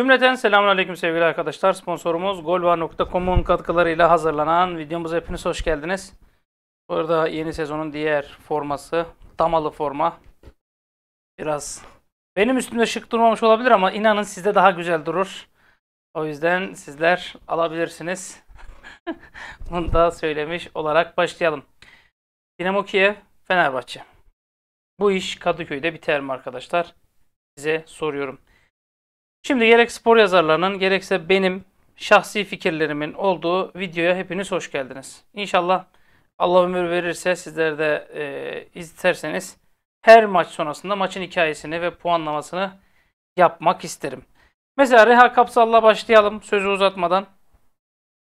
Cümleten selamun aleyküm sevgili arkadaşlar. Sponsorumuz golva.com'un katkılarıyla hazırlanan videomuza hepiniz hoş geldiniz. Burada yeni sezonun diğer forması damalı forma. Biraz benim üstümde şık durmamış olabilir ama inanın sizde daha güzel durur. O yüzden sizler alabilirsiniz. Bunu da söylemiş olarak başlayalım. Dinamo Kiev, Fenerbahçe. Bu iş Kadıköy'de biter mi arkadaşlar? Size soruyorum. Şimdi gerek spor yazarlarının gerekse benim şahsi fikirlerimin olduğu videoya hepiniz hoş geldiniz. İnşallah Allah ömür verirse sizler de e, isterseniz her maç sonrasında maçın hikayesini ve puanlamasını yapmak isterim. Mesela Reha Kapsal'la başlayalım sözü uzatmadan.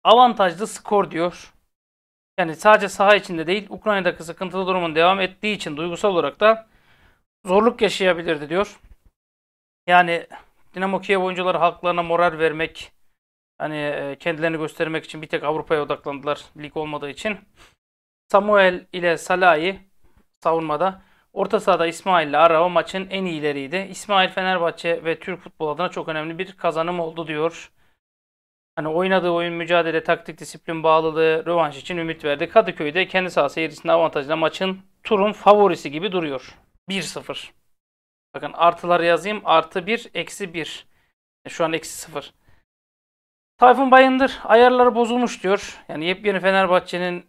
Avantajlı skor diyor. Yani sadece saha içinde değil Ukrayna'daki sıkıntılı durumun devam ettiği için duygusal olarak da zorluk yaşayabilirdi diyor. Yani Dinamo Kiev oyuncuları halklarına moral vermek, hani e, kendilerini göstermek için bir tek Avrupa'ya odaklandılar lig olmadığı için. Samuel ile Salah'ı savunmada. Orta sahada İsmail ile Arao maçın en iyileriydi. İsmail Fenerbahçe ve Türk futbol adına çok önemli bir kazanım oldu diyor. Hani oynadığı oyun mücadele, taktik disiplin bağlılığı rövanş için ümit verdi. Kadıköy'de kendi sahası eğrisinde avantajla maçın turun favorisi gibi duruyor. 1-0. Bakın artıları yazayım. Artı 1, eksi 1. Şu an eksi 0. Tayfun Bayındır ayarları bozulmuş diyor. Yani yepyeni Fenerbahçe'nin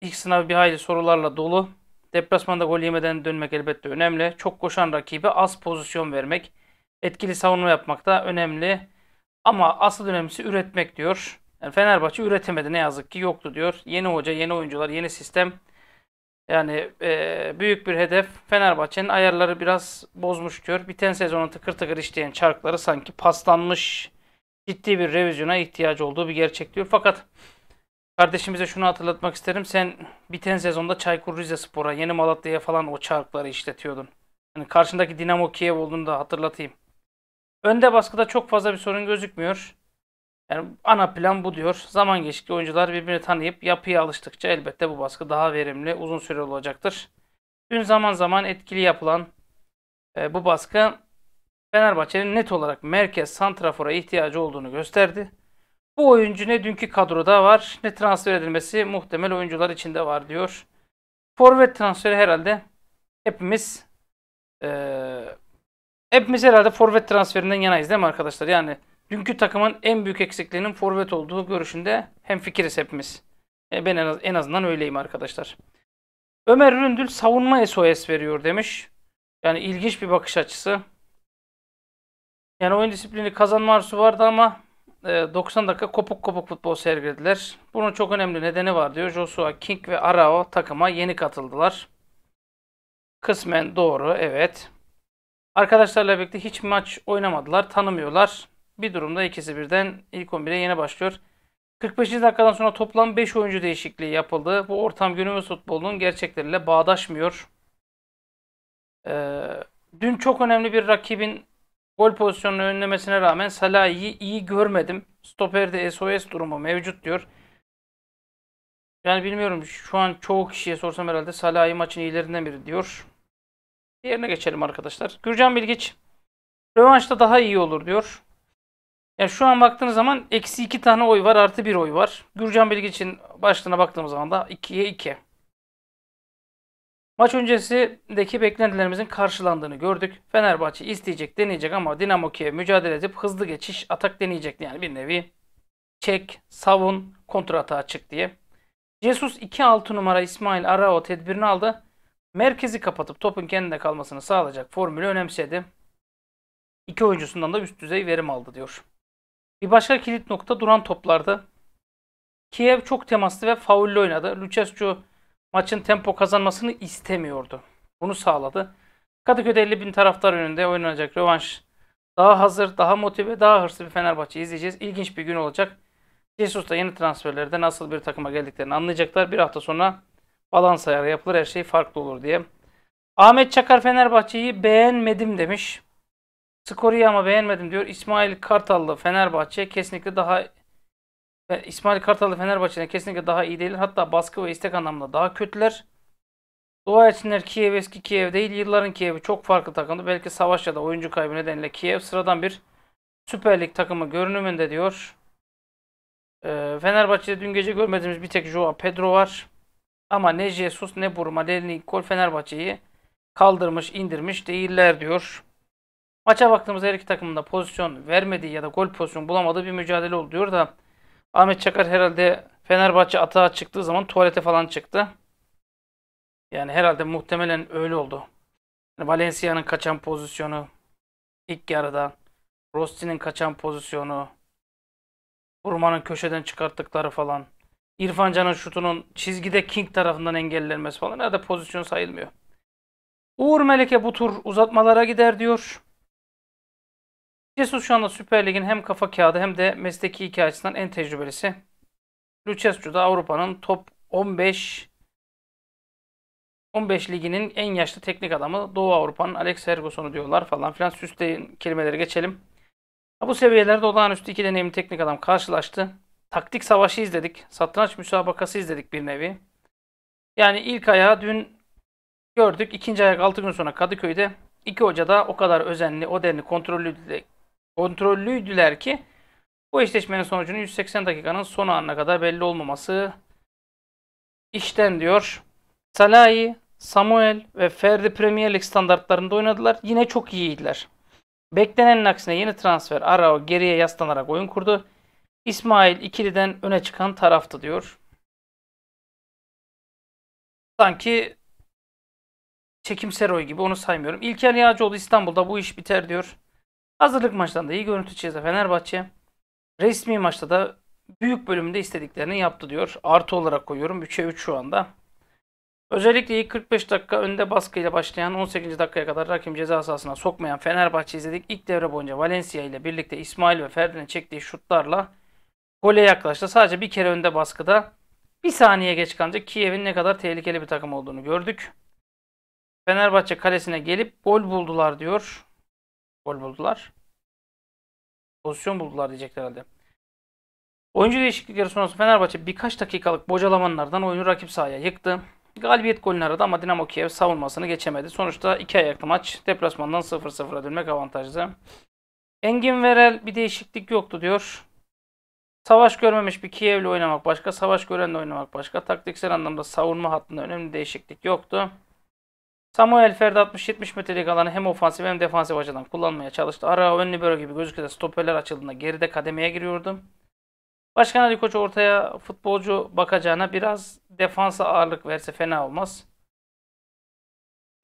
ilk sınavı bir hayli sorularla dolu. Deplasmanda gol yemeden dönmek elbette önemli. Çok koşan rakibe az pozisyon vermek, etkili savunma yapmak da önemli. Ama asıl önemlisi üretmek diyor. Yani Fenerbahçe üretemedi ne yazık ki yoktu diyor. Yeni hoca, yeni oyuncular, yeni sistem. Yani e, büyük bir hedef Fenerbahçe'nin ayarları biraz bozmuş diyor. Biten sezonu tıkır tıkır işleyen çarkları sanki paslanmış ciddi bir revizyona ihtiyacı olduğu bir gerçek diyor. Fakat kardeşimize şunu hatırlatmak isterim. Sen biten sezonda Çaykur Rizespor'a, Yeni Malatya'ya falan o çarkları işletiyordun. Yani karşındaki Dinamo Kiev olduğunu da hatırlatayım. Önde baskıda çok fazla bir sorun gözükmüyor. Yani ana plan bu diyor. Zaman geçtikçe oyuncular birbirini tanıyıp yapıya alıştıkça elbette bu baskı daha verimli, uzun süreli olacaktır. Dün zaman zaman etkili yapılan e, bu baskı Fenerbahçe'nin net olarak merkez santrafora ihtiyacı olduğunu gösterdi. Bu oyuncu ne dünkü kadroda var ne transfer edilmesi muhtemel oyuncular içinde var diyor. Forvet transferi herhalde hepimiz e, hepimiz herhalde forvet transferinden yanayız değil mi arkadaşlar? Yani dünkü takımın en büyük eksikliğinin forvet olduğu görüşünde hem fikiriz hepimiz. E ben en, az, en azından öyleyim arkadaşlar. Ömer Ründül savunma SOS veriyor demiş. Yani ilginç bir bakış açısı. Yani oyun disiplini kazanma arzusu vardı ama 90 e, dakika kopuk kopuk futbol sergilediler. Bunun çok önemli nedeni var diyor. Joshua King ve Arao takıma yeni katıldılar. Kısmen doğru evet. Arkadaşlarla birlikte hiç maç oynamadılar, tanımıyorlar. Bir durumda ikisi birden ilk 11'e yeni başlıyor. 45. dakikadan sonra toplam 5 oyuncu değişikliği yapıldı. Bu ortam günümüz futbolunun gerçekleriyle bağdaşmıyor. Ee, dün çok önemli bir rakibin gol pozisyonunu önlemesine rağmen Salah'ı iyi, iyi görmedim. Stoperde SOS durumu mevcut diyor. Yani bilmiyorum şu an çoğu kişiye sorsam herhalde Salah'ı maçın iyilerinden biri diyor. Diğerine geçelim arkadaşlar. Gürcan Bilgiç. Rövanşta daha iyi olur diyor. Yani şu an baktığınız zaman eksi iki tane oy var artı bir oy var. Gürcan Bilgi için başlığına baktığımız zaman da 2'ye 2. Maç öncesindeki beklentilerimizin karşılandığını gördük. Fenerbahçe isteyecek deneyecek ama Dinamo Kiev mücadele edip hızlı geçiş atak deneyecek. Yani bir nevi çek, savun, kontra atağa çık diye. Jesus 2-6 numara İsmail Arao tedbirini aldı. Merkezi kapatıp topun kendine kalmasını sağlayacak formülü önemsedi. İki oyuncusundan da üst düzey verim aldı diyor. Bir başka kilit nokta duran toplardı. Kiev çok temaslı ve faulle oynadı. Lucescu maçın tempo kazanmasını istemiyordu. Bunu sağladı. Kadıköy'de 50 bin taraftar önünde oynanacak rövanş. Daha hazır, daha motive, daha hırslı bir Fenerbahçe izleyeceğiz. İlginç bir gün olacak. Jesus da yeni transferlerde nasıl bir takıma geldiklerini anlayacaklar. Bir hafta sonra balans ayarı yapılır her şey farklı olur diye. Ahmet Çakar Fenerbahçe'yi beğenmedim demiş. Skoru'yu ama beğenmedim diyor. İsmail Kartallı Fenerbahçe kesinlikle daha İsmail Kartallı Fenerbahçe'den kesinlikle daha iyi değil. Hatta baskı ve istek anlamında daha kötüler. Dua etsinler Kiev eski Kiev değil. Yılların Kiev'i çok farklı takımdı. Belki savaş ya da oyuncu kaybı nedeniyle Kiev sıradan bir Süper Lig takımı görünümünde diyor. Ee, Fenerbahçe'de dün gece görmediğimiz bir tek Joao Pedro var. Ama ne Jesus ne Burma ne Nikol Fenerbahçe'yi kaldırmış indirmiş değiller diyor. Maça baktığımızda her iki takımın da pozisyon vermediği ya da gol pozisyon bulamadığı bir mücadele oluyor da Ahmet Çakar herhalde Fenerbahçe atağa çıktığı zaman tuvalete falan çıktı. Yani herhalde muhtemelen öyle oldu. Yani Valencia'nın kaçan pozisyonu ilk yarıda, Rosti'nin kaçan pozisyonu, Urman'ın köşeden çıkarttıkları falan, İrfan Can'ın şutunun çizgide King tarafından engellenmesi falan herhalde pozisyon sayılmıyor. Uğur Meleke bu tur uzatmalara gider diyor. Jesus şu anda Süper Lig'in hem kafa kağıdı hem de mesleki hikayesinden en tecrübelisi. Lucescu da Avrupa'nın top 15 15 liginin en yaşlı teknik adamı Doğu Avrupa'nın Alex Ferguson'u diyorlar falan filan. Süsleyin kelimeleri geçelim. Bu seviyelerde olağanüstü iki deneyimli teknik adam karşılaştı. Taktik savaşı izledik. Satranç müsabakası izledik bir nevi. Yani ilk ayağı dün gördük. ikinci ayak 6 gün sonra Kadıköy'de. iki hoca da o kadar özenli, o denli kontrollü kontrollüydüler ki bu eşleşmenin sonucunun 180 dakikanın son anına kadar belli olmaması işten diyor. Salahi, Samuel ve Ferdi Premier Lig standartlarında oynadılar. Yine çok iyiydiler. Beklenenin aksine yeni transfer Arao geriye yaslanarak oyun kurdu. İsmail ikiliden öne çıkan taraftı diyor. Sanki Çekim oy gibi onu saymıyorum. İlker Yağcıoğlu İstanbul'da bu iş biter diyor. Hazırlık maçlarında iyi görüntü çizdi Fenerbahçe. Resmi maçta da büyük bölümünde istediklerini yaptı diyor. Artı olarak koyuyorum. 3'e 3 şu anda. Özellikle ilk 45 dakika önde baskıyla başlayan 18. dakikaya kadar rakim ceza sahasına sokmayan Fenerbahçe izledik. İlk devre boyunca Valencia ile birlikte İsmail ve Ferdi'nin çektiği şutlarla gole yaklaştı. Sadece bir kere önde baskıda bir saniye geç kalınca Kiev'in ne kadar tehlikeli bir takım olduğunu gördük. Fenerbahçe kalesine gelip gol buldular diyor. Gol buldular. Pozisyon buldular diyecekler herhalde. Oyuncu değişiklikleri sonrası Fenerbahçe birkaç dakikalık bocalamanlardan oyunu rakip sahaya yıktı. Galibiyet golünü aradı ama Dinamo Kiev savunmasını geçemedi. Sonuçta iki ayaklı maç deplasmandan 0-0'a dönmek avantajlı. Engin Verel bir değişiklik yoktu diyor. Savaş görmemiş bir Kiev'le oynamak başka, savaş görenle oynamak başka. Taktiksel anlamda savunma hattında önemli değişiklik yoktu. Samuel Ferdi 60-70 metrelik alanı hem ofansif hem defansif açıdan kullanmaya çalıştı. Ara ön libero gibi gözüküyor stoperler açıldığında geride kademeye giriyordum. Başkan Ali Koç ortaya futbolcu bakacağına biraz defansa ağırlık verse fena olmaz.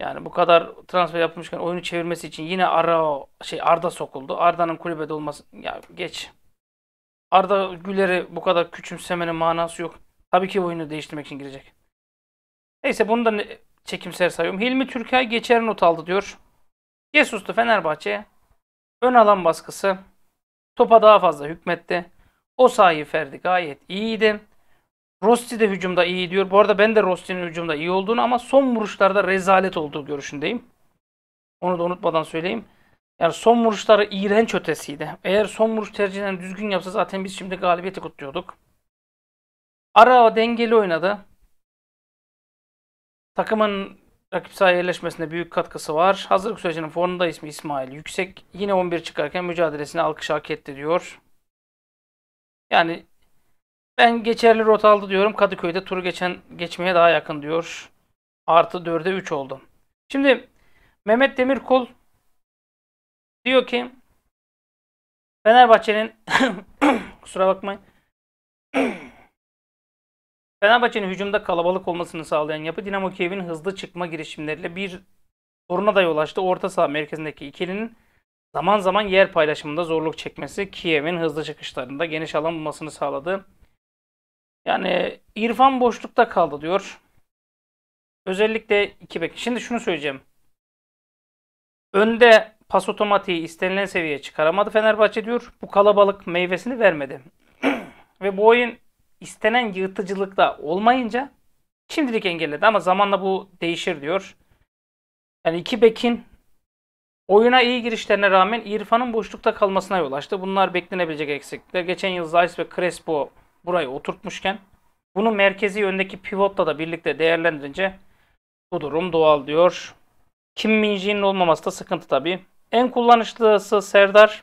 Yani bu kadar transfer yapmışken oyunu çevirmesi için yine Arao şey Arda sokuldu. Arda'nın kulübede olması ya geç. Arda Güler'i bu kadar küçümsemenin manası yok. Tabii ki oyunu değiştirmek için girecek. Neyse bunu da çekimser sayıyorum. Hilmi Türkay geçer not aldı diyor. Yesus'tu Fenerbahçe. Ön alan baskısı. Topa daha fazla hükmetti. O sahi Ferdi gayet iyiydi. Rosti de hücumda iyi diyor. Bu arada ben de Rosti'nin hücumda iyi olduğunu ama son vuruşlarda rezalet olduğu görüşündeyim. Onu da unutmadan söyleyeyim. Yani son vuruşları iğrenç ötesiydi. Eğer son vuruş tercihlerini düzgün yapsa zaten biz şimdi galibiyeti kutluyorduk. Ara dengeli oynadı. Takımın rakip sahaya yerleşmesine büyük katkısı var. Hazırlık sürecinin formunda ismi İsmail Yüksek. Yine 11 çıkarken mücadelesine alkış hak etti diyor. Yani ben geçerli rota aldı diyorum. Kadıköy'de turu geçen geçmeye daha yakın diyor. Artı 4'e 3 oldu. Şimdi Mehmet Demirkol diyor ki Fenerbahçe'nin kusura bakmayın Fenerbahçe'nin hücumda kalabalık olmasını sağlayan yapı Dinamo Kiev'in hızlı çıkma girişimleriyle bir soruna da yol açtı. Orta saha merkezindeki ikilinin zaman zaman yer paylaşımında zorluk çekmesi Kiev'in hızlı çıkışlarında geniş alan bulmasını sağladı. Yani İrfan boşlukta kaldı diyor. Özellikle iki bek. Şimdi şunu söyleyeceğim. Önde pas otomatiği istenilen seviyeye çıkaramadı Fenerbahçe diyor. Bu kalabalık meyvesini vermedi. Ve bu oyun istenen yırtıcılıkta olmayınca şimdilik engelledi ama zamanla bu değişir diyor. Yani iki bekin oyuna iyi girişlerine rağmen İrfan'ın boşlukta kalmasına yol açtı. Bunlar beklenebilecek eksiklikler. Geçen yıl Zayis ve Crespo burayı oturtmuşken bunu merkezi yöndeki pivotla da birlikte değerlendirince bu durum doğal diyor. Kim Minji'nin olmaması da sıkıntı tabii. En kullanışlısı Serdar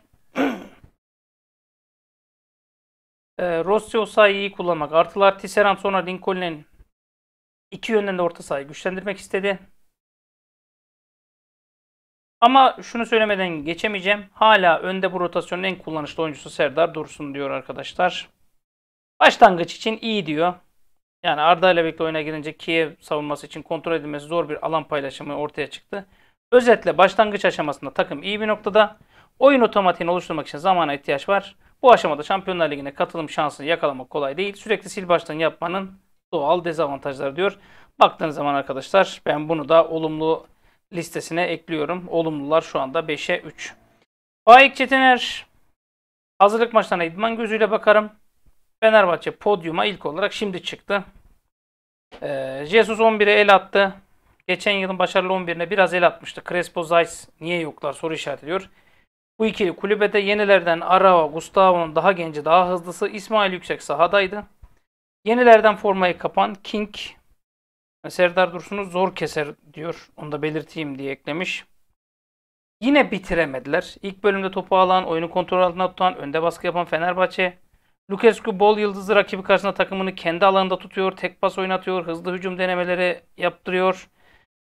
E, Rossi o sayıyı iyi kullanmak. Artılar Tisserand sonra Lincoln'in iki yönden de orta sahayı güçlendirmek istedi. Ama şunu söylemeden geçemeyeceğim. Hala önde bu rotasyonun en kullanışlı oyuncusu Serdar Dursun diyor arkadaşlar. Başlangıç için iyi diyor. Yani Arda ile birlikte oyuna girince Kiev savunması için kontrol edilmesi zor bir alan paylaşımı ortaya çıktı. Özetle başlangıç aşamasında takım iyi bir noktada. Oyun otomatiğini oluşturmak için zamana ihtiyaç var. Bu aşamada Şampiyonlar Ligi'ne katılım şansını yakalamak kolay değil. Sürekli sil baştan yapmanın doğal dezavantajları diyor. Baktığınız zaman arkadaşlar ben bunu da olumlu listesine ekliyorum. Olumlular şu anda 5'e 3. Faik Çetiner hazırlık maçlarına idman gözüyle bakarım. Fenerbahçe podyuma ilk olarak şimdi çıktı. Ee, Jesus 11'e el attı. Geçen yılın başarılı 11'ine biraz el atmıştı. Crespo Zayt niye yoklar soru işareti diyor. Bu ikili kulübede yenilerden Arava, Gustavo'nun daha genci, daha hızlısı İsmail Yüksek sahadaydı. Yenilerden formayı kapan King e, Serdar Dursun'u zor keser diyor. Onu da belirteyim diye eklemiş. Yine bitiremediler. İlk bölümde topu alan, oyunu kontrol altına tutan, önde baskı yapan Fenerbahçe. Lukescu bol yıldızlı rakibi karşısında takımını kendi alanında tutuyor. Tek pas oynatıyor. Hızlı hücum denemeleri yaptırıyor.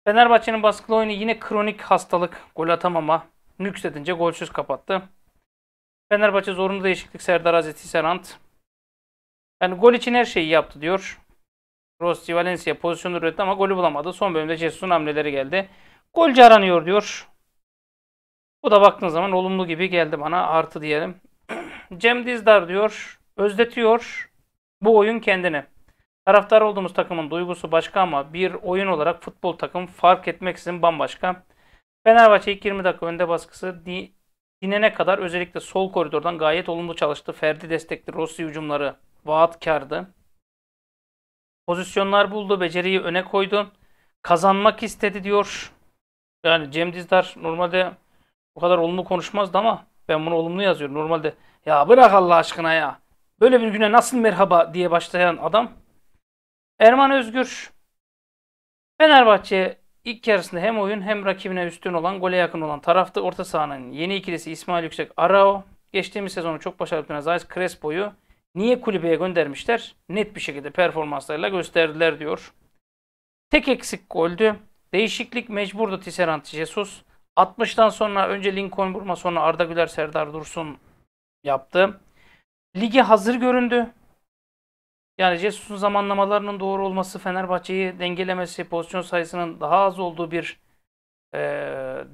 Fenerbahçe'nin baskılı oyunu yine kronik hastalık. Gol atamama nüksedince golsüz kapattı. Fenerbahçe zorunda değişiklik Serdar Azeti Serant. Yani gol için her şeyi yaptı diyor. Rossi Valencia pozisyonu üretti ama golü bulamadı. Son bölümde Jesus'un hamleleri geldi. Golcü aranıyor diyor. Bu da baktığınız zaman olumlu gibi geldi bana. Artı diyelim. Cem Dizdar diyor. Özletiyor bu oyun kendini. Taraftar olduğumuz takımın duygusu başka ama bir oyun olarak futbol takım fark etmeksizin bambaşka. Fenerbahçe ilk 20 dakika önde baskısı dinene kadar özellikle sol koridordan gayet olumlu çalıştı. Ferdi destekli Rossi hücumları kardı. Pozisyonlar buldu, beceriyi öne koydu. Kazanmak istedi diyor. Yani Cem Dizdar normalde bu kadar olumlu konuşmazdı ama ben bunu olumlu yazıyorum. Normalde ya bırak Allah aşkına ya. Böyle bir güne nasıl merhaba diye başlayan adam. Erman Özgür Fenerbahçe İlk yarısında hem oyun hem rakibine üstün olan gole yakın olan taraftı orta sahanın yeni ikilisi İsmail Yüksek Arao geçtiğimiz sezonu çok başarılı bir Aziz Crespo'yu niye kulübeye göndermişler? Net bir şekilde performanslarıyla gösterdiler diyor. Tek eksik goldü. Değişiklik mecburdu Tisserant Jesus. 60'tan sonra önce Lincoln Burma sonra Arda Güler Serdar Dursun yaptı. Ligi hazır göründü. Yani Jesus'un zamanlamalarının doğru olması, Fenerbahçe'yi dengelemesi, pozisyon sayısının daha az olduğu bir e,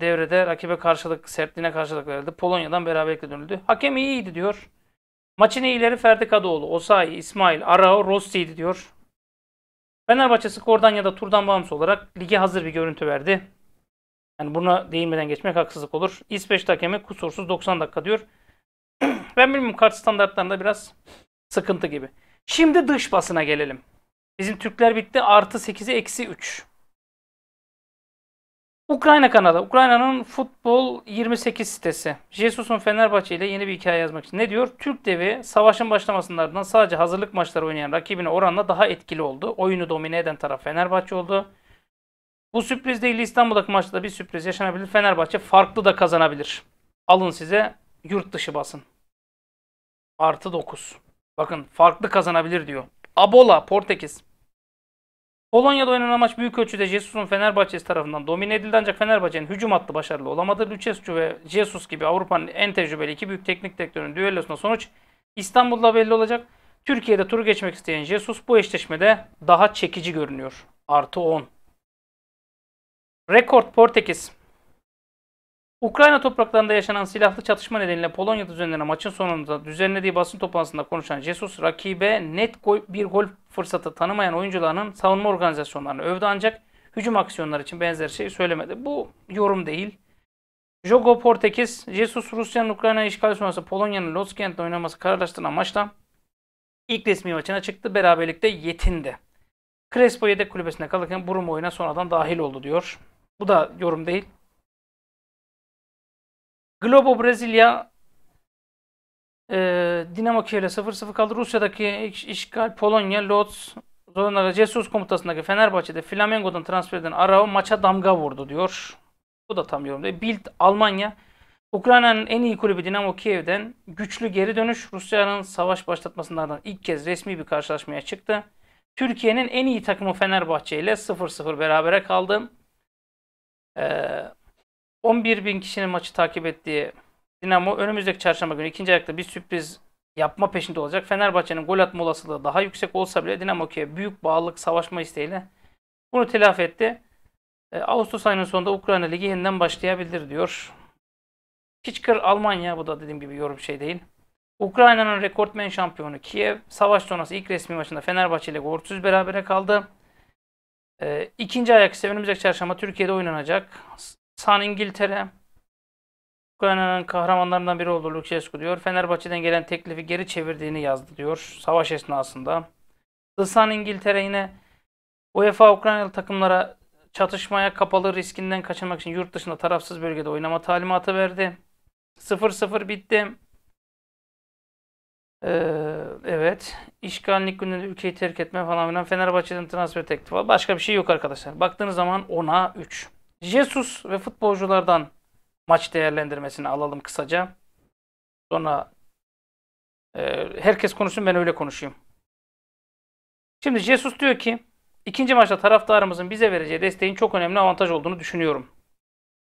devrede rakibe karşılık, sertliğine karşılık verildi. Polonya'dan beraberlikle dönüldü. Hakem iyiydi diyor. Maçın iyileri Ferdi Kadıoğlu, Osayi, İsmail, Arao, Rossi'ydi diyor. Fenerbahçe skordan ya da turdan bağımsız olarak ligi hazır bir görüntü verdi. Yani buna değinmeden geçmek haksızlık olur. İsveç hakemi kusursuz 90 dakika diyor. ben bilmiyorum kart standartlarında biraz sıkıntı gibi. Şimdi dış basına gelelim. Bizim Türkler bitti. Artı 8'e eksi 3. Ukrayna kanalı. Ukrayna'nın futbol 28 sitesi. Jesus'un Fenerbahçe ile yeni bir hikaye yazmak için. Ne diyor? Türk devi savaşın başlamasından sadece hazırlık maçları oynayan rakibine oranla daha etkili oldu. Oyunu domine eden taraf Fenerbahçe oldu. Bu sürpriz değil İstanbul'daki maçta bir sürpriz yaşanabilir. Fenerbahçe farklı da kazanabilir. Alın size yurt dışı basın. Artı 9. Bakın farklı kazanabilir diyor. Abola Portekiz. Polonya'da oynanan maç büyük ölçüde Jesus'un Fenerbahçe'si tarafından domine edildi ancak Fenerbahçe'nin hücum hattı başarılı olamadı. Lucescu ve Jesus gibi Avrupa'nın en tecrübeli iki büyük teknik direktörünün düellosuna sonuç İstanbul'da belli olacak. Türkiye'de turu geçmek isteyen Jesus bu eşleşmede daha çekici görünüyor. Artı 10. Rekord Portekiz. Ukrayna topraklarında yaşanan silahlı çatışma nedeniyle Polonya düzenlenen maçın sonunda düzenlediği basın toplantısında konuşan Jesus rakibe net gol, bir gol fırsatı tanımayan oyuncularının savunma organizasyonlarını övdü ancak hücum aksiyonları için benzer şey söylemedi. Bu yorum değil. Jogo Portekiz, Jesus Rusya'nın Ukrayna işgali sonrası Polonya'nın Lodz oynaması kararlaştırılan maçta ilk resmi maçına çıktı. Beraberlikte yetindi. Crespo yedek kulübesinde kalırken Bruno oyuna sonradan dahil oldu diyor. Bu da yorum değil. Globo Brezilya e, Dinamo Kiev'le 0-0 kaldı. Rusya'daki işgal Polonya, Lodz, Zorunlara Jesus komutasındaki Fenerbahçe'de Flamengo'dan transfer eden Arao maça damga vurdu diyor. Bu da tam yorum değil. Bild Almanya Ukrayna'nın en iyi kulübü Dinamo Kiev'den güçlü geri dönüş Rusya'nın savaş başlatmasından ilk kez resmi bir karşılaşmaya çıktı. Türkiye'nin en iyi takımı Fenerbahçe ile 0-0 berabere kaldı. Ee, 11 bin kişinin maçı takip ettiği Dinamo önümüzdeki çarşamba günü ikinci ayakta bir sürpriz yapma peşinde olacak. Fenerbahçe'nin gol atma olasılığı daha yüksek olsa bile Dinamo Kiev büyük bağlılık savaşma isteğiyle bunu telafi etti. E, Ağustos ayının sonunda Ukrayna Ligi yeniden başlayabilir diyor. Hiçkır Almanya bu da dediğim gibi yorum şey değil. Ukrayna'nın rekortmen şampiyonu Kiev savaş sonrası ilk resmi maçında Fenerbahçe ile golsüz berabere kaldı. E, ikinci ayak ise önümüzdeki çarşamba Türkiye'de oynanacak. San İngiltere Ukrayna'nın kahramanlarından biri oldu Lucescu diyor. Fenerbahçe'den gelen teklifi geri çevirdiğini yazdı diyor savaş esnasında. The Sun İngiltere yine UEFA Ukraynalı takımlara çatışmaya kapalı riskinden kaçınmak için yurt dışında tarafsız bölgede oynama talimatı verdi. 0-0 bitti. Ee, evet. İşgallik gününde ülkeyi terk etme falan filan. Fenerbahçe'den transfer teklifi var. Başka bir şey yok arkadaşlar. Baktığınız zaman 10'a 3. Jesus ve futbolculardan maç değerlendirmesini alalım kısaca. Sonra e, herkes konuşsun ben öyle konuşayım. Şimdi Jesus diyor ki ikinci maçta taraftarımızın bize vereceği desteğin çok önemli avantaj olduğunu düşünüyorum.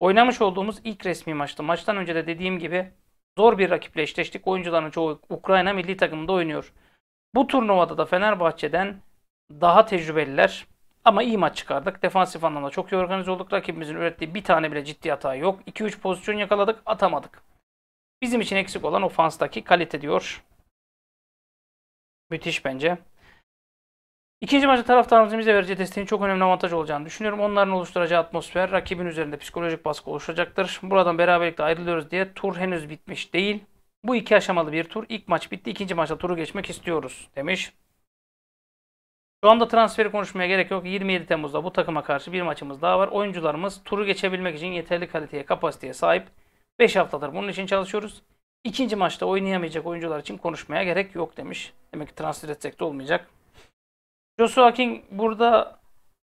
Oynamış olduğumuz ilk resmi maçtı. Maçtan önce de dediğim gibi zor bir rakiple eşleştik. Oyuncuların çoğu Ukrayna milli takımında oynuyor. Bu turnuvada da Fenerbahçe'den daha tecrübeliler. Ama iyi maç çıkardık. Defansif anlamda çok iyi organize olduk. Rakibimizin ürettiği bir tane bile ciddi hata yok. 2-3 pozisyon yakaladık, atamadık. Bizim için eksik olan ofanstaki kalite diyor. Müthiş bence. İkinci maçta taraftarımızın bize vereceği desteğin çok önemli avantaj olacağını düşünüyorum. Onların oluşturacağı atmosfer rakibin üzerinde psikolojik baskı oluşacaktır. Buradan beraberlikle ayrılıyoruz diye tur henüz bitmiş değil. Bu iki aşamalı bir tur. İlk maç bitti. ikinci maçta turu geçmek istiyoruz demiş. Şu anda transferi konuşmaya gerek yok. 27 Temmuz'da bu takıma karşı bir maçımız daha var. Oyuncularımız turu geçebilmek için yeterli kaliteye, kapasiteye sahip. 5 haftadır bunun için çalışıyoruz. İkinci maçta oynayamayacak oyuncular için konuşmaya gerek yok demiş. Demek ki transfer etsek de olmayacak. Joshua King burada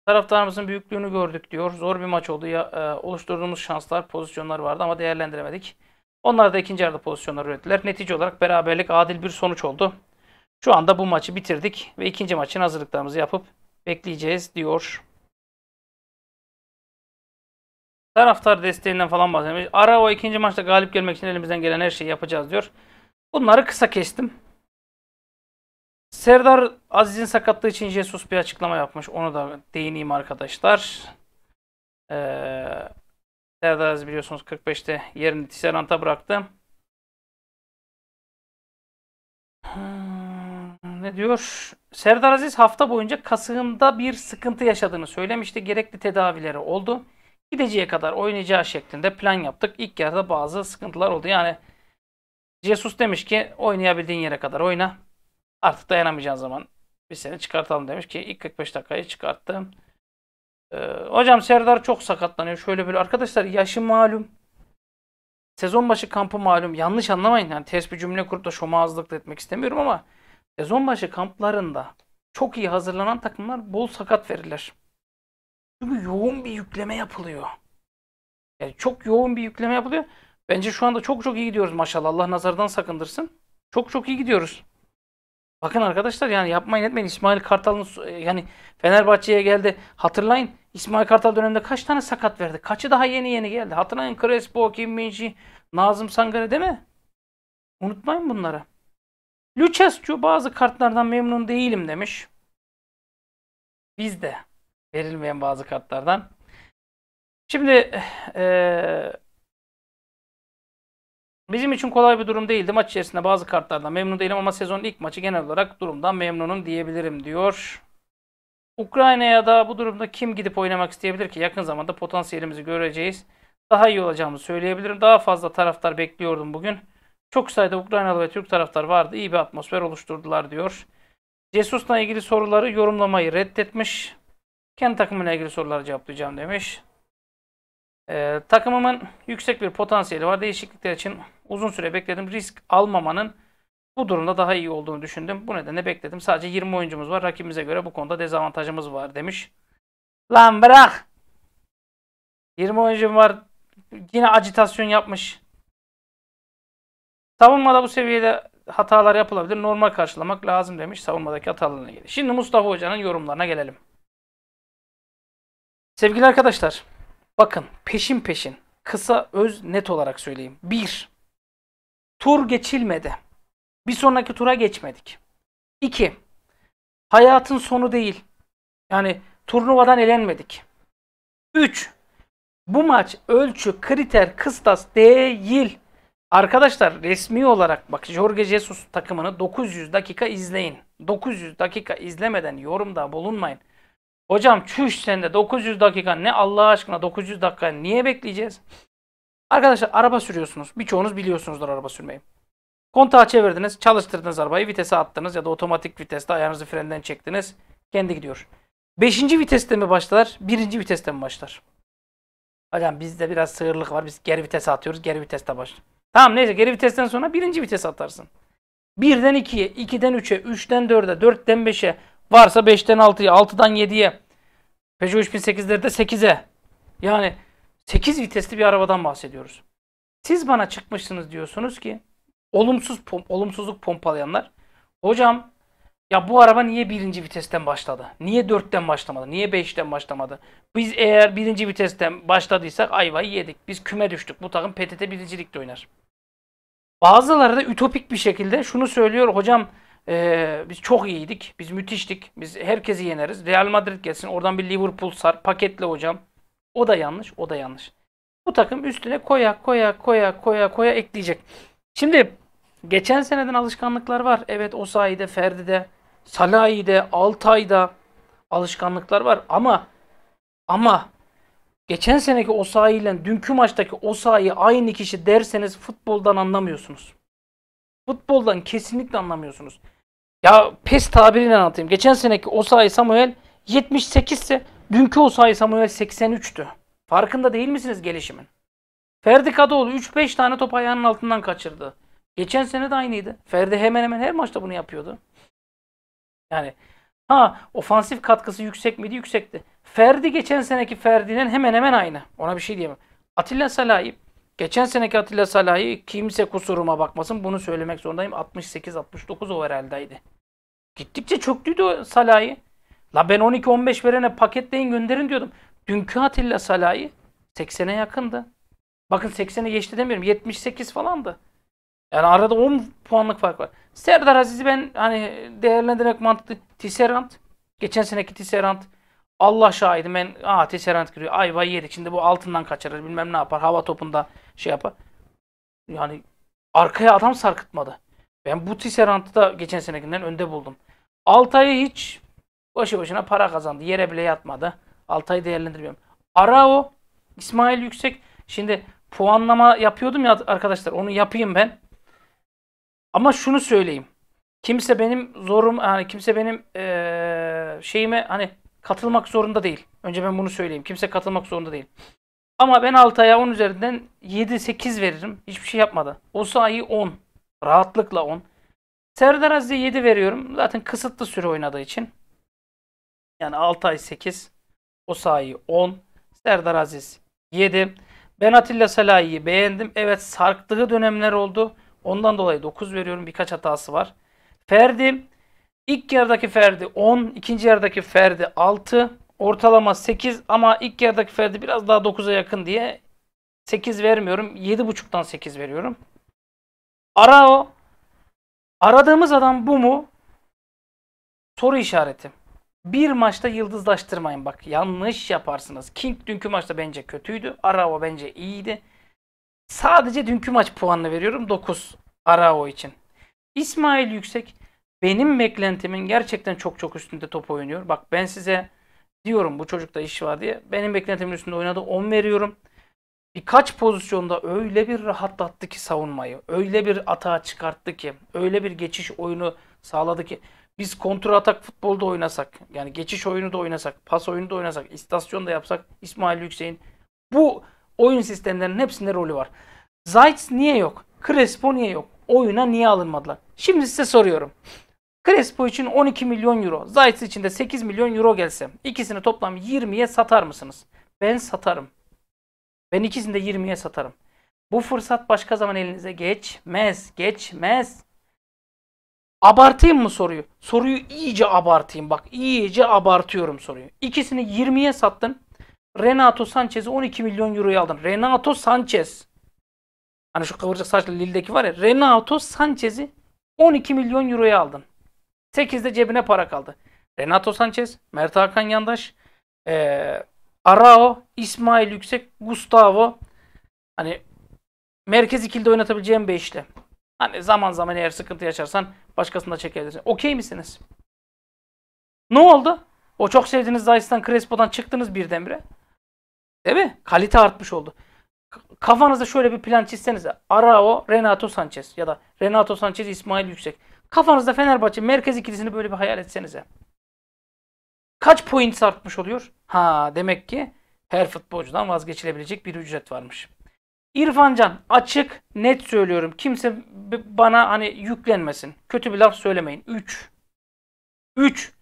taraftarımızın büyüklüğünü gördük diyor. Zor bir maç oldu. Ya, e, oluşturduğumuz şanslar, pozisyonlar vardı ama değerlendiremedik. Onlar da ikinci yarıda pozisyonlar ürettiler. Netice olarak beraberlik adil bir sonuç oldu. Şu anda bu maçı bitirdik ve ikinci maçın hazırlıklarımızı yapıp bekleyeceğiz diyor. Taraftar desteğinden falan bahsediyor. Ara o ikinci maçta galip gelmek için elimizden gelen her şeyi yapacağız diyor. Bunları kısa kestim. Serdar Aziz'in sakatlığı için Jesus bir açıklama yapmış. Onu da değineyim arkadaşlar. Ee, Serdar Aziz biliyorsunuz 45'te yerini Tisserant'a bıraktı. Hmm ne diyor? Serdar Aziz hafta boyunca kasığında bir sıkıntı yaşadığını söylemişti. Gerekli tedavileri oldu. Gideceği kadar oynayacağı şeklinde plan yaptık. İlk yarıda bazı sıkıntılar oldu. Yani Jesus demiş ki oynayabildiğin yere kadar oyna. Artık dayanamayacağın zaman biz seni çıkartalım demiş ki ilk 45 dakikayı çıkarttım. Ee, hocam Serdar çok sakatlanıyor. Şöyle böyle arkadaşlar yaşı malum. Sezon başı kampı malum. Yanlış anlamayın. Yani ters bir cümle kurup da şomağızlık da etmek istemiyorum ama sezon kamplarında çok iyi hazırlanan takımlar bol sakat verirler. Çünkü yoğun bir yükleme yapılıyor. Yani çok yoğun bir yükleme yapılıyor. Bence şu anda çok çok iyi gidiyoruz maşallah. Allah nazardan sakındırsın. Çok çok iyi gidiyoruz. Bakın arkadaşlar yani yapmayın etmeyin. İsmail Kartal'ın e, yani Fenerbahçe'ye geldi. Hatırlayın İsmail Kartal döneminde kaç tane sakat verdi? Kaçı daha yeni yeni geldi? Hatırlayın Crespo, Kim Minji, Nazım Sangare değil mi? Unutmayın bunları. Lucescu bazı kartlardan memnun değilim demiş. Biz de verilmeyen bazı kartlardan. Şimdi ee, bizim için kolay bir durum değildi. Maç içerisinde bazı kartlardan memnun değilim ama sezonun ilk maçı genel olarak durumdan memnunum diyebilirim diyor. Ukrayna'ya da bu durumda kim gidip oynamak isteyebilir ki? Yakın zamanda potansiyelimizi göreceğiz. Daha iyi olacağımızı söyleyebilirim. Daha fazla taraftar bekliyordum bugün. Çok sayıda Ukraynalı ve Türk taraftar vardı. İyi bir atmosfer oluşturdular diyor. Jesus'la ilgili soruları yorumlamayı reddetmiş. Kendi takımına ilgili soruları cevaplayacağım demiş. Ee, takımımın yüksek bir potansiyeli var. Değişiklikler için uzun süre bekledim. Risk almamanın bu durumda daha iyi olduğunu düşündüm. Bu nedenle bekledim. Sadece 20 oyuncumuz var. Rakibimize göre bu konuda dezavantajımız var demiş. Lan bırak. 20 oyuncum var. Yine acitasyon yapmış. Savunmada bu seviyede hatalar yapılabilir. Normal karşılamak lazım demiş savunmadaki hatalarına ilgili. Şimdi Mustafa Hoca'nın yorumlarına gelelim. Sevgili arkadaşlar, bakın peşin peşin kısa öz net olarak söyleyeyim. 1. Tur geçilmedi. Bir sonraki tura geçmedik. 2. Hayatın sonu değil. Yani turnuvadan elenmedik. 3. Bu maç ölçü, kriter, kıstas değil. Arkadaşlar resmi olarak bak Jorge Jesus takımını 900 dakika izleyin. 900 dakika izlemeden yorumda bulunmayın. Hocam çüş sende 900 dakika ne Allah aşkına 900 dakika niye bekleyeceğiz? Arkadaşlar araba sürüyorsunuz. Birçoğunuz biliyorsunuzdur araba sürmeyi. Kontağı çevirdiniz, çalıştırdınız arabayı, vitese attınız ya da otomatik viteste ayağınızı frenden çektiniz. Kendi gidiyor. Beşinci viteste mi başlar, birinci viteste mi başlar? Hocam bizde biraz sığırlık var. Biz geri vitese atıyoruz, geri viteste başlıyor. Tamam neyse geri vitesten sonra birinci vites atarsın. Birden ikiye, ikiden üçe, üçten dörde, dörtten beşe, varsa beşten altıya, altıdan yediye, Peugeot 3008'lerde sekize. Yani sekiz vitesli bir arabadan bahsediyoruz. Siz bana çıkmışsınız diyorsunuz ki olumsuz pom olumsuzluk pompalayanlar. Hocam ya bu araba niye birinci vitesten başladı? Niye dörtten başlamadı? Niye beşten başlamadı? Biz eğer birinci vitesten başladıysak ayvayı yedik. Biz küme düştük. Bu takım PTT birincilikte oynar. Bazıları da ütopik bir şekilde şunu söylüyor hocam e, biz çok iyiydik, biz müthiştik, biz herkesi yeneriz. Real Madrid gelsin oradan bir Liverpool sar paketle hocam. O da yanlış, o da yanlış. Bu takım üstüne koya koya koya koya koya ekleyecek. Şimdi geçen seneden alışkanlıklar var. Evet o sayede Ferdi'de, Salahi'de, Altay'da alışkanlıklar var ama ama geçen seneki o ile dünkü maçtaki Osayi aynı kişi derseniz futboldan anlamıyorsunuz. Futboldan kesinlikle anlamıyorsunuz. Ya pes tabirini anlatayım. Geçen seneki Osayi Samuel 78 ise dünkü Osayi Samuel 83'tü. Farkında değil misiniz gelişimin? Ferdi Kadıoğlu 3-5 tane top ayağının altından kaçırdı. Geçen sene de aynıydı. Ferdi hemen hemen her maçta bunu yapıyordu. Yani Ha ofansif katkısı yüksek miydi? Yüksekti. Ferdi geçen seneki Ferdi'nin hemen hemen aynı. Ona bir şey diyemem. Atilla Salahi geçen seneki Atilla Salahi kimse kusuruma bakmasın bunu söylemek zorundayım. 68-69 o herhaldeydi. Gittikçe çöktüydü o Salahi. La ben 12-15 verene paketleyin gönderin diyordum. Dünkü Atilla Salahi 80'e yakındı. Bakın 80'e geçti demiyorum. 78 falandı. Yani arada 10 puanlık fark var. Serdar Aziz'i ben hani değerlendirmek mantıklı. Tisserant. Geçen seneki Tisserant. Allah şahidim ben aa Tisserant giriyor. Ay vay yedik şimdi bu altından kaçırır bilmem ne yapar. Hava topunda şey yapar. Yani arkaya adam sarkıtmadı. Ben bu Tisserant'ı da geçen senekinden önde buldum. Altay'ı hiç boşu boşuna para kazandı. Yere bile yatmadı. Altay'ı değerlendirmiyorum. Arao, İsmail Yüksek. Şimdi puanlama yapıyordum ya arkadaşlar onu yapayım ben. Ama şunu söyleyeyim. Kimse benim zorum hani kimse benim ee, şeyime hani katılmak zorunda değil. Önce ben bunu söyleyeyim. Kimse katılmak zorunda değil. Ama ben Altay'a 10 üzerinden 7-8 veririm. Hiçbir şey yapmadı. O sayı 10. Rahatlıkla 10. Serdar Aziz'e 7 veriyorum. Zaten kısıtlı süre oynadığı için. Yani 6 ay 8. O sayı 10. Serdar Aziz 7. Ben Atilla Salahi'yi beğendim. Evet sarktığı dönemler oldu. Ondan dolayı 9 veriyorum. Birkaç hatası var. Ferdi ilk yarıdaki Ferdi 10, ikinci yarıdaki Ferdi 6, ortalama 8 ama ilk yarıdaki Ferdi biraz daha 9'a yakın diye 8 vermiyorum. 7.5'tan 8 veriyorum. Arao aradığımız adam bu mu? Soru işareti. Bir maçta yıldızlaştırmayın bak. Yanlış yaparsınız. King dünkü maçta bence kötüydü. Arao bence iyiydi. Sadece dünkü maç puanını veriyorum 9 Arao için. İsmail Yüksek benim beklentimin gerçekten çok çok üstünde top oynuyor. Bak ben size diyorum bu çocukta iş var diye. Benim beklentimin üstünde oynadı 10 veriyorum. Birkaç pozisyonda öyle bir rahatlattı ki savunmayı. Öyle bir atağa çıkarttı ki. Öyle bir geçiş oyunu sağladı ki. Biz kontra atak futbolda oynasak. Yani geçiş oyunu da oynasak. Pas oyunu da oynasak. istasyon da yapsak. İsmail Yüksek'in bu Oyun sistemlerinin hepsinde rolü var. Zayt niye yok? Crespo niye yok? Oyuna niye alınmadılar? Şimdi size soruyorum. Crespo için 12 milyon euro, Zayt için de 8 milyon euro gelse ikisini toplam 20'ye satar mısınız? Ben satarım. Ben ikisini de 20'ye satarım. Bu fırsat başka zaman elinize geçmez. Geçmez. Abartayım mı soruyu? Soruyu iyice abartayım. Bak iyice abartıyorum soruyu. İkisini 20'ye sattın. Renato Sanchez'i 12 milyon euroya aldın. Renato Sanchez. Hani şu kıvırcık saçlı Lille'deki var ya. Renato Sanchez'i 12 milyon euroya aldın. 8'de cebine para kaldı. Renato Sanchez, Mert Hakan Yandaş, ee, Arao, İsmail Yüksek, Gustavo. Hani merkez ikilde oynatabileceğim bir işle. Hani zaman zaman eğer sıkıntı yaşarsan başkasını da çekebilirsin. Okey misiniz? Ne oldu? O çok sevdiğiniz Dice'dan Crespo'dan çıktınız birdenbire. Değil mi? Kalite artmış oldu. Kafanızda şöyle bir plan çizsenize. Arao, Renato Sanchez ya da Renato Sanchez, İsmail Yüksek. Kafanızda Fenerbahçe merkez ikilisini böyle bir hayal etsenize. Kaç point artmış oluyor? Ha demek ki her futbolcudan vazgeçilebilecek bir ücret varmış. İrfancan açık net söylüyorum. Kimse bana hani yüklenmesin. Kötü bir laf söylemeyin. 3. 3.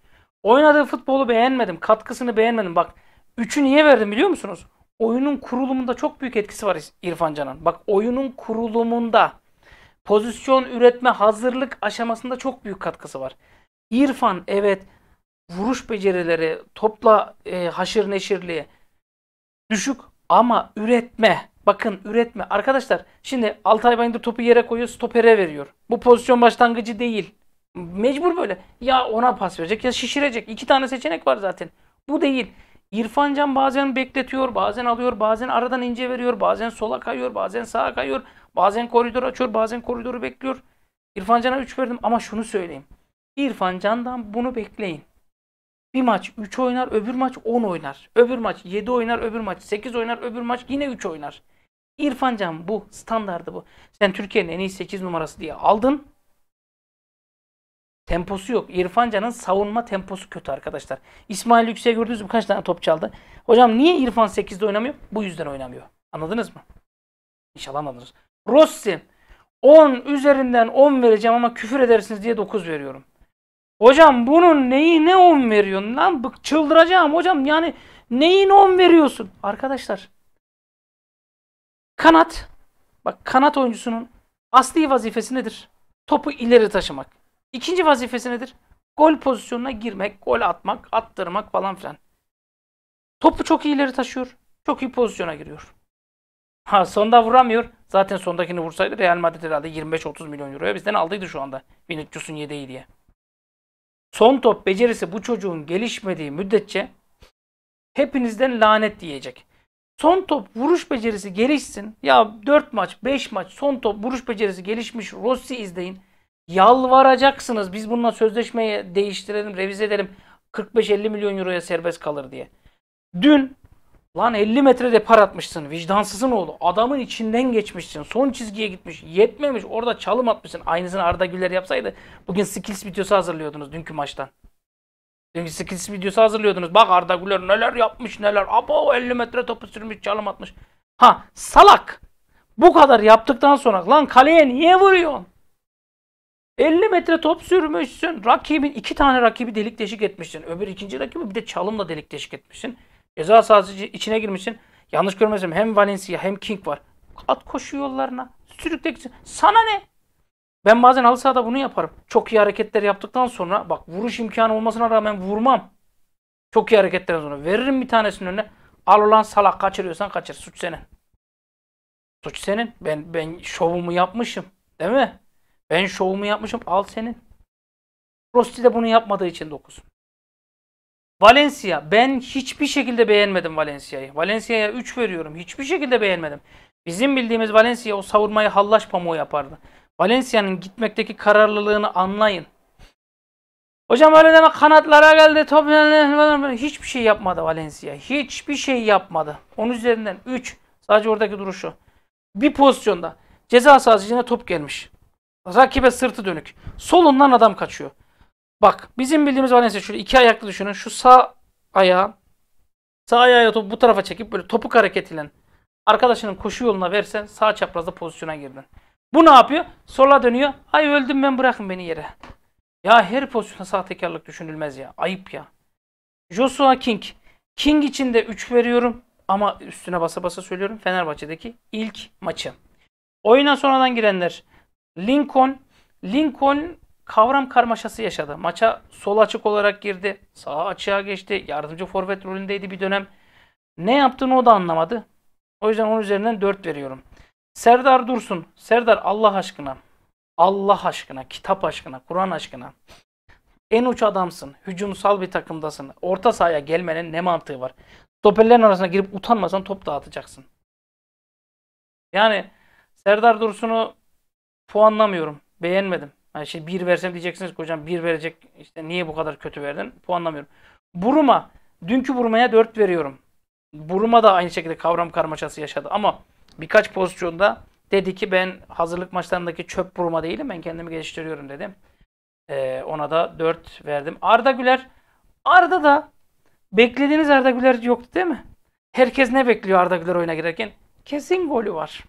Oynadığı futbolu beğenmedim. Katkısını beğenmedim. Bak Üçü niye verdim biliyor musunuz? Oyunun kurulumunda çok büyük etkisi var İrfan Can'ın. Bak oyunun kurulumunda pozisyon üretme hazırlık aşamasında çok büyük katkısı var. İrfan evet vuruş becerileri, topla e, haşır neşirliği düşük ama üretme. Bakın üretme. Arkadaşlar şimdi Altay Bayındır topu yere koyuyor stopere veriyor. Bu pozisyon başlangıcı değil. Mecbur böyle. Ya ona pas verecek ya şişirecek. İki tane seçenek var zaten. Bu değil. İrfan Can bazen bekletiyor, bazen alıyor, bazen aradan ince veriyor, bazen sola kayıyor, bazen sağa kayıyor, bazen koridor açıyor, bazen koridoru bekliyor. İrfan Can'a 3 verdim ama şunu söyleyeyim. İrfan Can'dan bunu bekleyin. Bir maç 3 oynar, öbür maç 10 oynar. Öbür maç 7 oynar, öbür maç 8 oynar, öbür maç yine 3 oynar. İrfan Can bu, standardı bu. Sen Türkiye'nin en iyi 8 numarası diye aldın. Temposu yok. İrfancan'ın savunma temposu kötü arkadaşlar. İsmail Yüksek'e gördünüz mü kaç tane top çaldı? Hocam niye İrfan 8'de oynamıyor? Bu yüzden oynamıyor. Anladınız mı? İnşallah anladınız. Rossi 10 üzerinden 10 vereceğim ama küfür edersiniz diye 9 veriyorum. Hocam bunun neyi ne 10 veriyorsun lan? Bık çıldıracağım hocam yani neyin 10 veriyorsun? Arkadaşlar kanat bak kanat oyuncusunun asli vazifesi nedir? Topu ileri taşımak. İkinci vazifesi nedir? Gol pozisyonuna girmek, gol atmak, attırmak falan filan. Topu çok iyileri taşıyor. Çok iyi pozisyona giriyor. Ha sonda vuramıyor. Zaten sondakini vursaydı Real Madrid herhalde 25-30 milyon euroya bizden aldıydı şu anda. Vinicius'un yedeği diye. Son top becerisi bu çocuğun gelişmediği müddetçe hepinizden lanet diyecek. Son top vuruş becerisi gelişsin. Ya 4 maç, 5 maç son top vuruş becerisi gelişmiş Rossi izleyin. Yalvaracaksınız. Biz bununla sözleşmeyi değiştirelim, revize edelim. 45-50 milyon euroya serbest kalır diye. Dün lan 50 metre depar atmışsın. Vicdansızın oğlu. Adamın içinden geçmişsin. Son çizgiye gitmiş. Yetmemiş. Orada çalım atmışsın. Aynısını Arda Güler yapsaydı bugün skills videosu hazırlıyordunuz dünkü maçtan. Dünkü skills videosu hazırlıyordunuz. Bak Arda Güler neler yapmış neler. Abo 50 metre topu sürmüş çalım atmış. Ha salak. Bu kadar yaptıktan sonra lan kaleye niye vuruyorsun? 50 metre top sürmüşsün. Rakibin iki tane rakibi delik deşik etmişsin. Öbür ikinci rakibi bir de çalımla delik deşik etmişsin. Ceza sahası içine girmişsin. Yanlış görmezsem hem Valencia hem King var. At koşu yollarına. Sürükle Sana ne? Ben bazen halı sahada bunu yaparım. Çok iyi hareketler yaptıktan sonra bak vuruş imkanı olmasına rağmen vurmam. Çok iyi hareketlerden sonra veririm bir tanesinin önüne. Al ulan salak kaçırıyorsan kaçır. Suç senin. Suç senin. Ben ben şovumu yapmışım. Değil mi? Ben şovumu yapmışım. Al senin. Rossi de bunu yapmadığı için 9. Valencia. Ben hiçbir şekilde beğenmedim Valencia'yı. Valencia'ya 3 veriyorum. Hiçbir şekilde beğenmedim. Bizim bildiğimiz Valencia o savurmayı hallaç pamuğu yapardı. Valencia'nın gitmekteki kararlılığını anlayın. Hocam öyle deme kanatlara geldi. Top hiçbir şey yapmadı Valencia. Hiçbir şey yapmadı. Onun üzerinden 3. Sadece oradaki duruşu. Bir pozisyonda ceza sahası top gelmiş. Rakibe sırtı dönük. Solundan adam kaçıyor. Bak bizim bildiğimiz Valencia şöyle iki ayaklı düşünün. Şu sağ ayağı sağ ayağı topu bu tarafa çekip böyle topuk hareketiyle arkadaşının koşu yoluna versen sağ çaprazda pozisyona girdin. Bu ne yapıyor? Sola dönüyor. Ay öldüm ben bırakın beni yere. Ya her pozisyonda sahtekarlık düşünülmez ya. Ayıp ya. Joshua King. King için de 3 veriyorum ama üstüne basa basa söylüyorum Fenerbahçe'deki ilk maçı. Oyuna sonradan girenler Lincoln, Lincoln kavram karmaşası yaşadı. Maça sol açık olarak girdi. Sağa açığa geçti. Yardımcı forvet rolündeydi bir dönem. Ne yaptığını o da anlamadı. O yüzden onun üzerinden 4 veriyorum. Serdar Dursun. Serdar Allah aşkına. Allah aşkına, kitap aşkına, Kur'an aşkına. En uç adamsın. Hücumsal bir takımdasın. Orta sahaya gelmenin ne mantığı var? Stoperlerin arasına girip utanmasan top dağıtacaksın. Yani Serdar Dursun'u puanlamıyorum. Beğenmedim. Yani şey bir versem diyeceksiniz ki hocam bir verecek işte niye bu kadar kötü verdin? Puanlamıyorum. Buruma dünkü Burma'ya 4 veriyorum. Buruma da aynı şekilde kavram karmaşası yaşadı ama birkaç pozisyonda dedi ki ben hazırlık maçlarındaki çöp buruma değilim ben kendimi geliştiriyorum dedim. Ee, ona da 4 verdim. Arda Güler Arda da beklediğiniz Arda Güler yoktu değil mi? Herkes ne bekliyor Arda Güler oyuna girerken? Kesin golü var.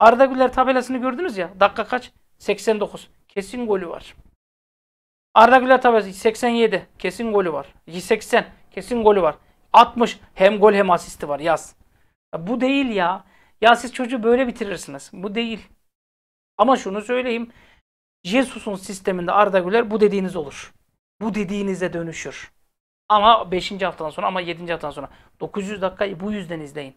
Arda Güler tabelasını gördünüz ya. Dakika kaç? 89. Kesin golü var. Arda Güler tabelası 87. Kesin golü var. 80. Kesin golü var. 60. Hem gol hem asisti var. Yaz. bu değil ya. Ya siz çocuğu böyle bitirirsiniz. Bu değil. Ama şunu söyleyeyim. Jesus'un sisteminde Arda Güler bu dediğiniz olur. Bu dediğinize dönüşür. Ama 5. haftadan sonra ama 7. haftadan sonra 900 dakikayı bu yüzden izleyin.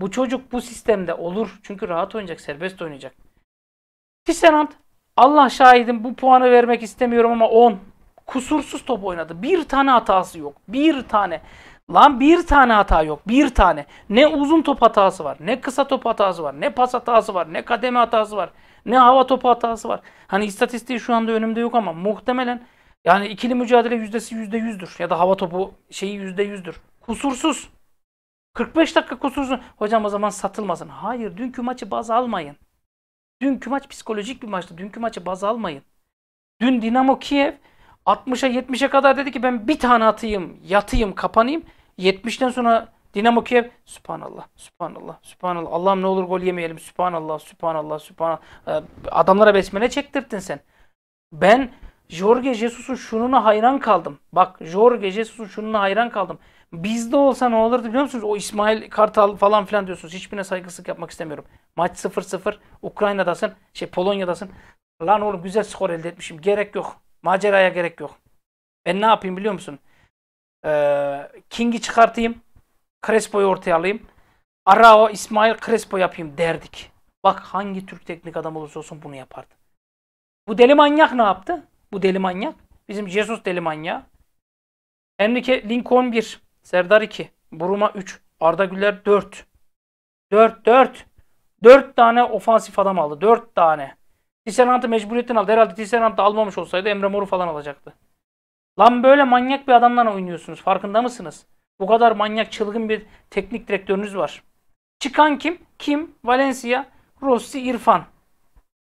Bu çocuk bu sistemde olur. Çünkü rahat oynayacak, serbest oynayacak. Tisenant, Allah şahidim bu puanı vermek istemiyorum ama 10. Kusursuz top oynadı. Bir tane hatası yok. Bir tane. Lan bir tane hata yok. Bir tane. Ne uzun top hatası var, ne kısa top hatası var, ne pas hatası var, ne kademe hatası var, ne hava topu hatası var. Hani istatistiği şu anda önümde yok ama muhtemelen yani ikili mücadele yüzdesi yüzde yüzdür. Ya da hava topu şeyi yüzde yüzdür. Kusursuz. 45 dakika kusursun. Hocam o zaman satılmasın. Hayır dünkü maçı baz almayın. Dünkü maç psikolojik bir maçtı. Dünkü maçı baz almayın. Dün Dinamo Kiev 60'a 70'e kadar dedi ki ben bir tane atayım, yatayım, kapanayım. 70'ten sonra Dinamo Kiev Sübhanallah, Sübhanallah, Sübhanallah. Allah'ım ne olur gol yemeyelim. Sübhanallah, Sübhanallah, Sübhanallah. Ee, adamlara besmele çektirttin sen. Ben Jorge Jesus'un şununa hayran kaldım. Bak Jorge Jesus'un şununa hayran kaldım. Bizde olsa ne olurdu biliyor musunuz? O İsmail Kartal falan filan diyorsunuz. Hiçbirine saygısızlık yapmak istemiyorum. Maç 0-0. Ukrayna'dasın. Şey Polonya'dasın. Lan oğlum güzel skor elde etmişim. Gerek yok. Maceraya gerek yok. Ben ne yapayım biliyor musun? Ee, King'i çıkartayım. Crespo'yu ortaya alayım. Arao, İsmail, Crespo yapayım derdik. Bak hangi Türk teknik adam olursa olsun bunu yapardı. Bu deli manyak ne yaptı? Bu deli manyak. Bizim Jesus deli manyağı. Enrique Lincoln 1. Serdar 2. Buruma 3. Arda Güler 4. 4 4. 4 tane ofansif adam aldı. 4 tane. Tisserant'ı mecburiyetten aldı. Herhalde Tisserant'ı almamış olsaydı Emre Mor'u falan alacaktı. Lan böyle manyak bir adamla oynuyorsunuz. Farkında mısınız? Bu kadar manyak çılgın bir teknik direktörünüz var. Çıkan kim? Kim? Valencia, Rossi, İrfan.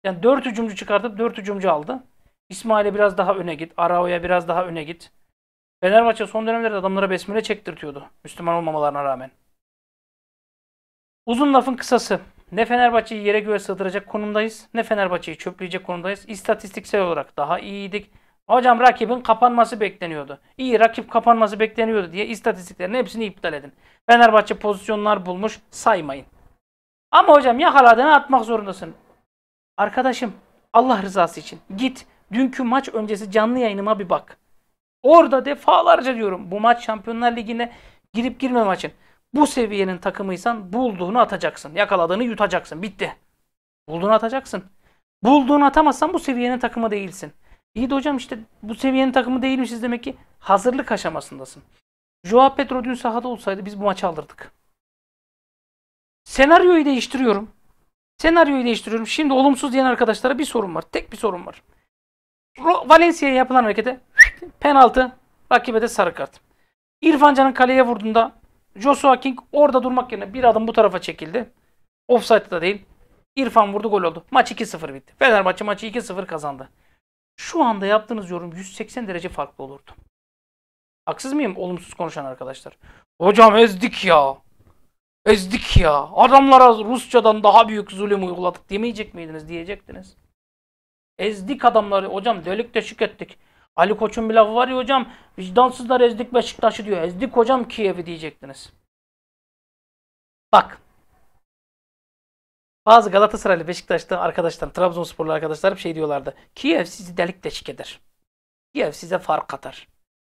Yani 4 hücumcu çıkartıp 4 hücumcu aldı. İsmail'e biraz daha öne git. Arao'ya biraz daha öne git. Fenerbahçe son dönemlerde adamlara besmele çektirtiyordu. Müslüman olmamalarına rağmen. Uzun lafın kısası. Ne Fenerbahçe'yi yere göğe sığdıracak konumdayız ne Fenerbahçe'yi çöpleyecek konumdayız. İstatistiksel olarak daha iyiydik. Hocam rakibin kapanması bekleniyordu. İyi rakip kapanması bekleniyordu diye istatistiklerin hepsini iptal edin. Fenerbahçe pozisyonlar bulmuş saymayın. Ama hocam yakaladığını atmak zorundasın. Arkadaşım Allah rızası için git dünkü maç öncesi canlı yayınıma bir bak. Orada defalarca diyorum bu maç Şampiyonlar Ligi'ne girip girme maçın. Bu seviyenin takımıysan bulduğunu atacaksın. Yakaladığını yutacaksın. Bitti. Bulduğunu atacaksın. Bulduğunu atamazsan bu seviyenin takımı değilsin. İyi de hocam işte bu seviyenin takımı değilmişiz demek ki hazırlık aşamasındasın. Joao Pedro dün sahada olsaydı biz bu maçı alırdık. Senaryoyu değiştiriyorum. Senaryoyu değiştiriyorum. Şimdi olumsuz diyen arkadaşlara bir sorun var. Tek bir sorun var. Valencia'ya yapılan harekete penaltı rakibe de sarı kart. İrfan Can'ın kaleye vurduğunda Joshua King orada durmak yerine bir adım bu tarafa çekildi. Offside da değil. İrfan vurdu gol oldu. Maç 2-0 bitti. Fenerbahçe maçı 2-0 kazandı. Şu anda yaptığınız yorum 180 derece farklı olurdu. Haksız mıyım olumsuz konuşan arkadaşlar? Hocam ezdik ya. Ezdik ya. Adamlara Rusçadan daha büyük zulüm uyguladık demeyecek miydiniz diyecektiniz. Ezdik adamları hocam delik deşik ettik. Ali Koç'un bir lafı var ya hocam vicdansızlar ezdik Beşiktaş'ı diyor. Ezdik hocam Kiev'i diyecektiniz. Bak. Bazı Galatasaraylı Beşiktaş'ta arkadaşlar, Trabzonsporlu arkadaşlar bir şey diyorlardı. Kiev sizi delik deşik eder. Kiev size fark atar.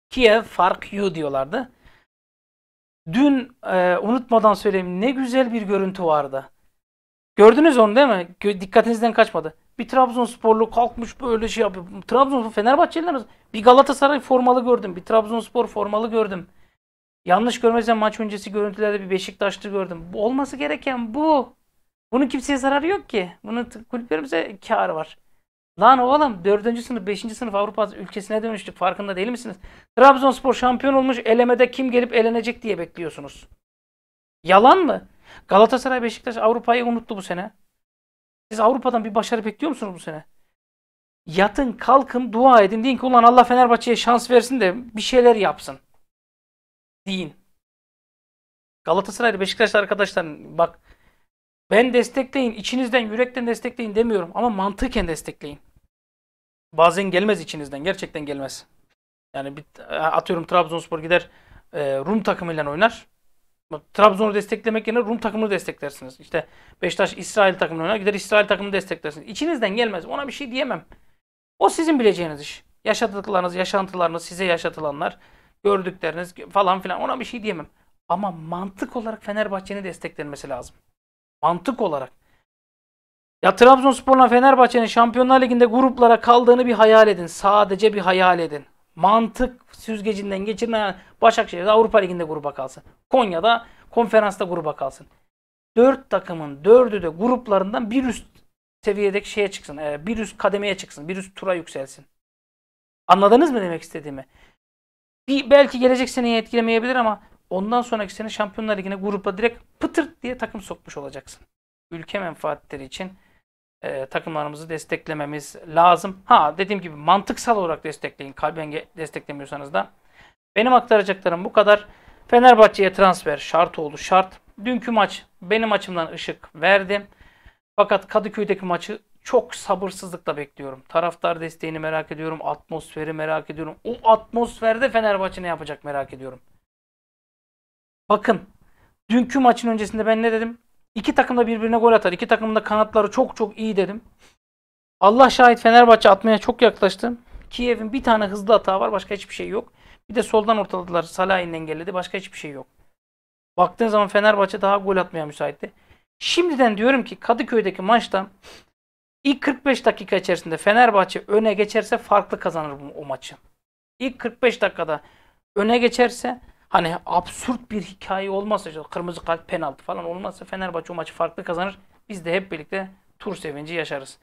Kiev fark you diyorlardı. Dün e, unutmadan söyleyeyim ne güzel bir görüntü vardı. Gördünüz onu değil mi? Dikkatinizden kaçmadı. Bir Trabzonsporlu kalkmış böyle şey yapıyor. Trabzonspor Fenerbahçeliler bir Galatasaray formalı gördüm. Bir Trabzonspor formalı gördüm. Yanlış görmezsem maç öncesi görüntülerde bir Beşiktaşlı gördüm. Bu olması gereken bu. Bunun kimseye zararı yok ki. Bunun kulüplerimize karı var. Lan oğlum 4. sınıf 5. sınıf Avrupa ülkesine dönüştük farkında değil misiniz? Trabzonspor şampiyon olmuş elemede kim gelip elenecek diye bekliyorsunuz. Yalan mı? Galatasaray Beşiktaş Avrupa'yı unuttu bu sene. Siz Avrupa'dan bir başarı bekliyor musunuz bu sene? Yatın, kalkın, dua edin. Deyin ki ulan Allah Fenerbahçe'ye şans versin de bir şeyler yapsın. Deyin. Galatasaraylı Beşiktaşlı arkadaşlar bak ben destekleyin, içinizden, yürekten destekleyin demiyorum ama mantıken destekleyin. Bazen gelmez içinizden, gerçekten gelmez. Yani bir, atıyorum Trabzonspor gider e, Rum takımıyla oynar. Trabzon'u desteklemek yerine Rum takımını desteklersiniz. İşte Beşiktaş İsrail takımını oynar gider İsrail takımını desteklersiniz. İçinizden gelmez. Ona bir şey diyemem. O sizin bileceğiniz iş. Yaşadıklarınız, yaşantılarınız, size yaşatılanlar, gördükleriniz falan filan ona bir şey diyemem. Ama mantık olarak Fenerbahçe'nin desteklenmesi lazım. Mantık olarak. Ya Trabzonspor'la Fenerbahçe'nin Şampiyonlar Ligi'nde gruplara kaldığını bir hayal edin. Sadece bir hayal edin mantık süzgecinden geçirme. Başakşehir'de Avrupa Ligi'nde gruba kalsın. Konya'da konferansta gruba kalsın. Dört takımın dördü de gruplarından bir üst seviyedeki şeye çıksın. E, bir üst kademeye çıksın. Bir üst tura yükselsin. Anladınız mı demek istediğimi? Bir, belki gelecek seneyi etkilemeyebilir ama ondan sonraki sene Şampiyonlar Ligi'ne grupa direkt pıtırt diye takım sokmuş olacaksın. Ülke menfaatleri için e, takımlarımızı desteklememiz lazım. Ha dediğim gibi mantıksal olarak destekleyin. Kalben desteklemiyorsanız da. Benim aktaracaklarım bu kadar. Fenerbahçe'ye transfer şart oldu şart. Dünkü maç benim açımdan ışık verdi. Fakat Kadıköy'deki maçı çok sabırsızlıkla bekliyorum. Taraftar desteğini merak ediyorum. Atmosferi merak ediyorum. O atmosferde Fenerbahçe ne yapacak merak ediyorum. Bakın dünkü maçın öncesinde ben ne dedim? İki takım da birbirine gol atar. İki takımın da kanatları çok çok iyi dedim. Allah şahit Fenerbahçe atmaya çok yaklaştı. Kiev'in bir tane hızlı hata var. Başka hiçbir şey yok. Bir de soldan ortaladılar. Salah'ın engelledi. Başka hiçbir şey yok. Baktığın zaman Fenerbahçe daha gol atmaya müsaitti. Şimdiden diyorum ki Kadıköy'deki maçta ilk 45 dakika içerisinde Fenerbahçe öne geçerse farklı kazanır bu, o maçı. İlk 45 dakikada öne geçerse Hani absürt bir hikaye olmazsa işte kırmızı kart penaltı falan olmazsa Fenerbahçe o maçı farklı kazanır. Biz de hep birlikte tur sevinci yaşarız.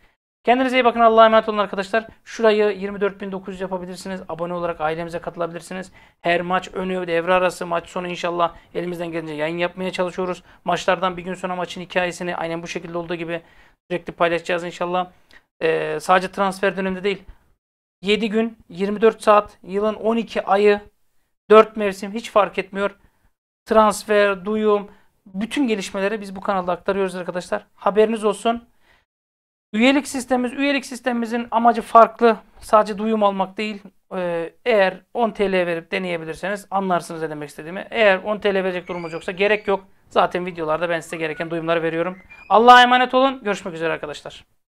Kendinize iyi bakın. Allah'a emanet olun arkadaşlar. Şurayı 24.900 yapabilirsiniz. Abone olarak ailemize katılabilirsiniz. Her maç önü, devre arası, maç sonu inşallah elimizden gelince yayın yapmaya çalışıyoruz. Maçlardan bir gün sonra maçın hikayesini aynen bu şekilde olduğu gibi sürekli paylaşacağız inşallah. Ee, sadece transfer döneminde değil. 7 gün, 24 saat, yılın 12 ayı 4 mevsim hiç fark etmiyor. Transfer, duyum, bütün gelişmeleri biz bu kanalda aktarıyoruz arkadaşlar. Haberiniz olsun. Üyelik sistemimiz, üyelik sistemimizin amacı farklı. Sadece duyum almak değil. Ee, eğer 10 TL verip deneyebilirseniz anlarsınız ne demek istediğimi. Eğer 10 TL verecek durumunuz yoksa gerek yok. Zaten videolarda ben size gereken duyumları veriyorum. Allah'a emanet olun. Görüşmek üzere arkadaşlar.